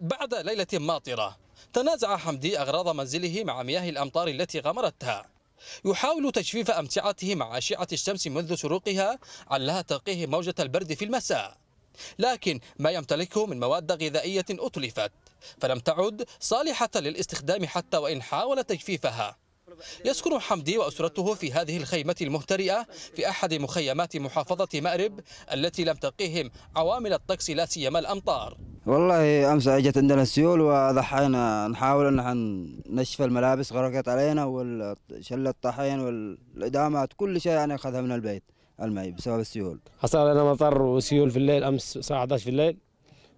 بعد ليلة ماطرة تنازع حمدي أغراض منزله مع مياه الأمطار التي غمرتها يحاول تجفيف أمتعته مع أشعة الشمس منذ شروقها علها تلقيه موجة البرد في المساء لكن ما يمتلكه من مواد غذائية أتلفت فلم تعد صالحة للاستخدام حتى وإن حاول تجفيفها يسكن حمدي وأسرته في هذه الخيمة المهترئة في أحد مخيمات محافظة مأرب التي لم تقيهم عوامل الطقس لا سيما الأمطار والله امس اجت عندنا السيول وضحينا نحاول ان احنا نشف الملابس غرقت علينا والشله الطحين والادامات كل شيء يعني اخذها من البيت المي بسبب السيول حصل لنا مطر وسيول في الليل امس الساعه 11 في الليل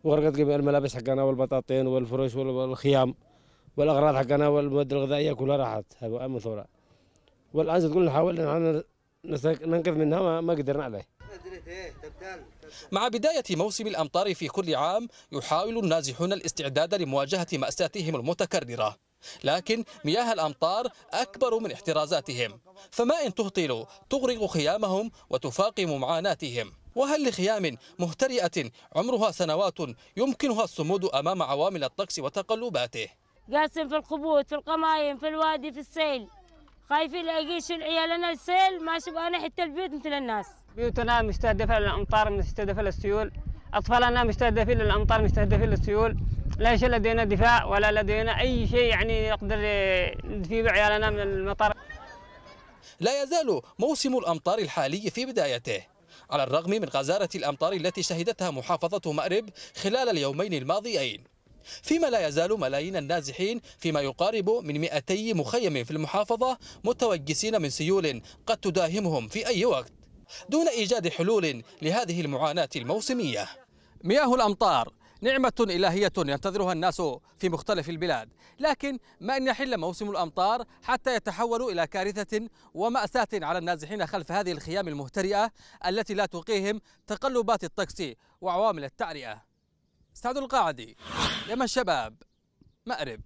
وغرقت جميع الملابس حقنا والبطاطين والفرش والخيام والاغراض حقنا والمواد الغذائيه كلها راحت مثورة والان تقول نحاول ننقذ منها ما قدرنا عليه. مع بداية موسم الأمطار في كل عام يحاول النازحون الاستعداد لمواجهة مأساتهم المتكررة لكن مياه الأمطار أكبر من احترازاتهم فما إن تهطل تغرق خيامهم وتفاقم معاناتهم وهل لخيام مهترئة عمرها سنوات يمكنها الصمود أمام عوامل الطقس وتقلباته قاسم في الخبوط في القمايم في الوادي في السيل خايفين لاقيش عيالنا السيل ما شبعنا حتى البيوت مثل الناس بيوتنا مستهدفه للامطار مستهدفه للسيول اطفالنا مستهدفين للامطار مستهدفين للسيول شيء لدينا دفاع ولا لدينا اي شيء يعني نقدر ندفيه عيالنا من المطر لا يزال موسم الامطار الحالي في بدايته على الرغم من غزاره الامطار التي شهدتها محافظه مأرب خلال اليومين الماضيين فيما لا يزال ملايين النازحين فيما يقارب من 200 مخيم في المحافظة متوجسين من سيول قد تداهمهم في أي وقت دون إيجاد حلول لهذه المعاناة الموسمية مياه الأمطار نعمة إلهية ينتظرها الناس في مختلف البلاد لكن ما أن يحل موسم الأمطار حتى يتحول إلى كارثة ومأساة على النازحين خلف هذه الخيام المهترئة التي لا تقيهم تقلبات الطقس وعوامل التعرئة استعدوا القاعدي يا الشباب مأرب